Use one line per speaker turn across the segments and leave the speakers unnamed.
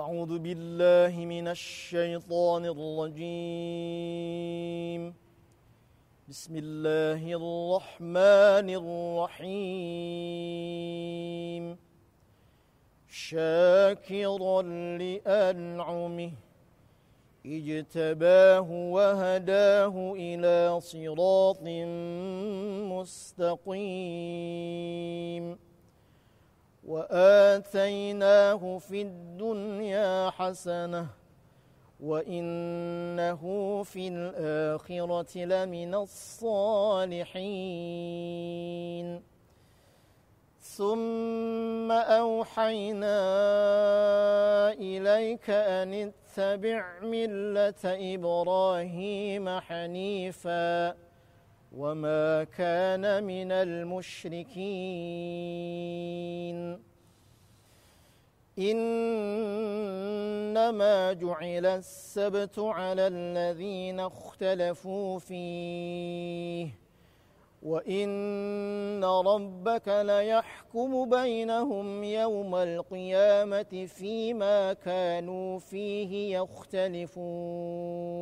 أعوذ بالله من الشيطان الرجيم بسم الله الرحمن الرحيم شاكرا لأنعمه اجتباه وهداه إلى صراط مستقيم وآتيناه في الدنيا حسنة وإنه في الآخرة لمن الصالحين ثم أوحينا إليك أن اتبع ملة إبراهيم حنيفاً وما كان من المشركين إنما جعل السبت على الذين اختلفوا فيه وإن ربك ليحكم بينهم يوم القيامة فيما كانوا فيه يختلفون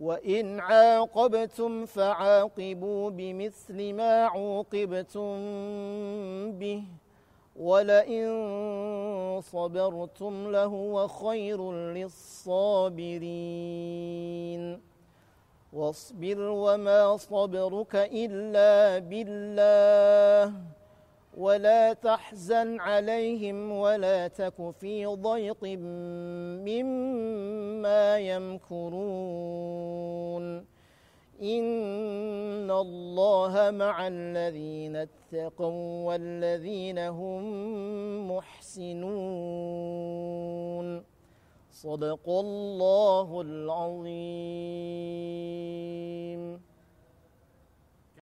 وإن عاقبتم فعاقبوا بمثل ما عوقبتم به ولئن صبرتم لهو خير للصابرين واصبر وما صبرك إلا بالله ولا تحزن عليهم ولا تك في ضيق مما يمكرون إن الله مع الذين اتقوا والذين هم محسنون صدق الله العظيم